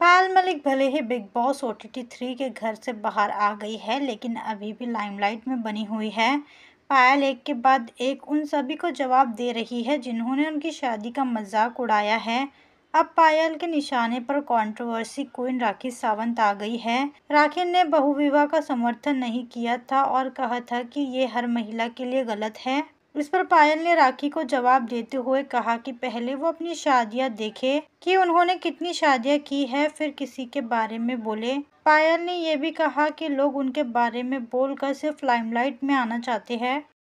पायल मलिक भले ही Bigg Boss O T three के घर से बाहर आ गई है लेकिन अभी भी लाइमलाइट में बनी हुई है पायल एक के बाद एक उन सभी को जवाब दे रही है जिन्होंने उनकी शादी का मजाक उड़ाया है अब पायल के निशाने पर कंट्रोवर्सी क्वीन राखी सावंत आ गई है राखी ने बहुविवाह का समर्थन नहीं किया था और कहा था कि ये हर महिला के लिए गलत है इस पर पायल ने राखी को जवाब देते हुए कहा कि पहले वो अपनी शादियां देखे कि उन्होंने कितनी शादियां की है फिर किसी के बारे में बोले पायल ने यह भी कहा कि लोग उनके बारे में बोलकर सिर्फ लाइमलाइट में आना चाहते हैं